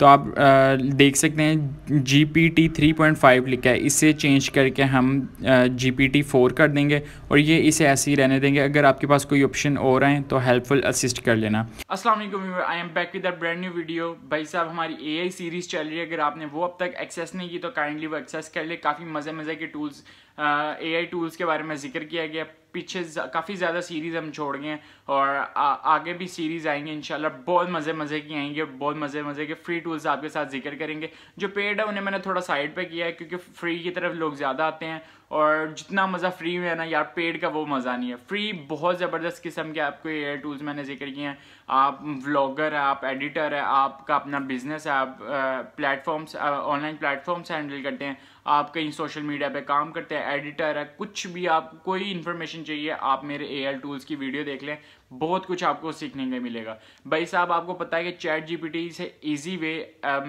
तो आप आ, देख सकते हैं G P T three point five लिखा है इसे चेंज करके हम जी पी टी फोर कर देंगे और ये इसे ऐसे ही रहने देंगे अगर आपके पास कोई ऑप्शन और आए तो हेल्पफुल असिस्ट कर लेना अस्सलाम वालेकुम I am back with brand new video भाई साहब हमारी ए आई सीरीज़ चल रही है अगर आपने वो अब तक एक्सेस नहीं की तो काइंडली वो एक्सेस कर ले काफ़ी मज़े मज़े के टूल्स ए आई टूल्स के बारे में जिक्र किया गया पीछे काफ़ी ज़्यादा सीरीज़ हम छोड़ गए हैं और आ, आगे भी सीरीज़ आएंगे इन बहुत मज़े मज़े की आएंगे बहुत मज़े मज़े के फ्री टूल्स आपके साथ जिक्र करेंगे जो पेड है उन्हें मैंने थोड़ा साइड पे किया है क्योंकि फ्री की तरफ लोग ज़्यादा आते हैं और जितना मज़ा फ्री में है ना यार पेड का वो मज़ा नहीं है फ्री बहुत ज़बरदस्त किस्म के आपको एयर टूल्स मैंने जिक्र किए हैं आप व्लॉगर हैं आप एडिटर हैं आपका अपना बिजनेस है आप प्लेटफॉर्म्स ऑनलाइन प्लेटफॉर्म्स हैंडल करते हैं आप कहीं सोशल मीडिया पे काम करते हैं एडिटर है कुछ भी आप कोई इन्फॉर्मेशन चाहिए आप मेरे ए टूल्स की वीडियो देख लें बहुत कुछ आपको सीखने को मिलेगा भाई साहब आपको पता है कि चैट जीपीटी से इजी वे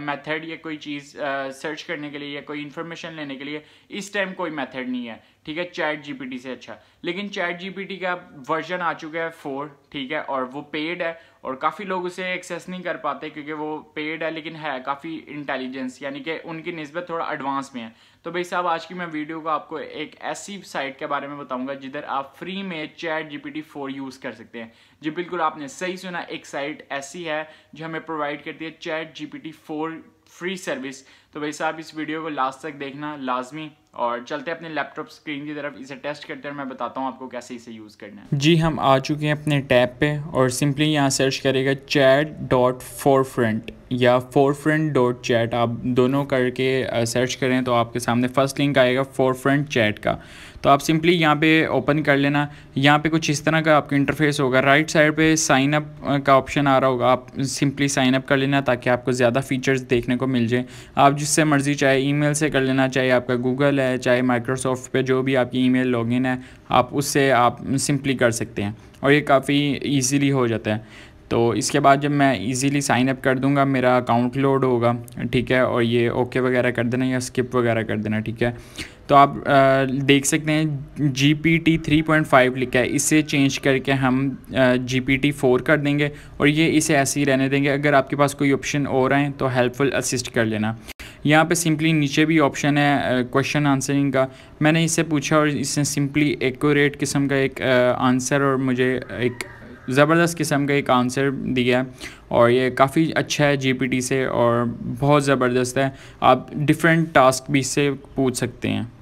मेथड या कोई चीज़ सर्च करने के लिए या कोई इन्फॉर्मेशन लेने के लिए इस टाइम कोई मेथड नहीं है ठीक है चैट जीपीटी से अच्छा लेकिन चैट जीपीटी का वर्जन आ चुका है फोर ठीक है और वो पेड है और काफ़ी लोग उसे एक्सेस नहीं कर पाते क्योंकि वो पेड है लेकिन है काफ़ी इंटेलिजेंस यानी कि उनकी नस्बत थोड़ा एडवांस में है तो भाई साहब आज की मैं वीडियो को आपको एक ऐसी साइट के बारे में बताऊंगा जिधर आप फ्री में चैट जीपीटी फोर यूज़ कर सकते हैं जी बिल्कुल आपने सही सुना एक साइट ऐसी है जो हमें प्रोवाइड करती है chat G four free service तो भाई साहब इस वीडियो को लास्ट तक देखना लाजमी और चलते हैं अपने लैपटॉप स्क्रीन की तरफ इसे टेस्ट करते हैं मैं बताता हूँ आपको कैसे इसे यूज़ करना है जी हम आ चुके हैं अपने टैब पे और सिंपली यहाँ सर्च सर्च करेगा चैट डॉट फोर फ्रंट या फोर फ्रंट डॉट चैट आप दोनों करके सर्च करें तो आपके सामने फर्स्ट लिंक आएगा फोर फ्रंट चैट का तो आप सिंपली यहाँ पे ओपन कर लेना यहाँ पे कुछ इस तरह का आपका इंटरफेस होगा राइट साइड पे साइन अप का ऑप्शन आ रहा होगा आप सिंपली साइन अप कर लेना ताकि आपको ज़्यादा फीचर्स देखने को मिल जाए आप जिससे मर्ज़ी चाहे ईमेल से कर लेना चाहे आपका गूगल है चाहे माइक्रोसॉफ्ट पे जो भी आपकी ईमेल लॉगिन है आप उससे आप सिंपली कर सकते हैं और ये काफ़ी ईजीली हो जाता है तो इसके बाद जब मैं इजीली साइन अप कर दूंगा मेरा अकाउंट लोड होगा ठीक है और ये ओके वगैरह कर देना या स्किप वगैरह कर देना ठीक है तो आप आ, देख सकते हैं G P T three point five लिखा है इसे चेंज करके हम जी पी टी फोर कर देंगे और ये इसे ऐसे ही रहने देंगे अगर आपके पास कोई ऑप्शन और आए तो हेल्पफुल असिस्ट कर लेना यहाँ पे सिंपली नीचे भी ऑप्शन है क्वेश्चन आंसरिंग का मैंने इससे पूछा और इसने सिंपली एक्यूरेट किस्म का एक आंसर और मुझे एक ज़बरदस्त किस्म का एक आंसर दिया है और ये काफ़ी अच्छा है जीपीटी से और बहुत ज़बरदस्त है आप डिफरेंट टास्क भी इससे पूछ सकते हैं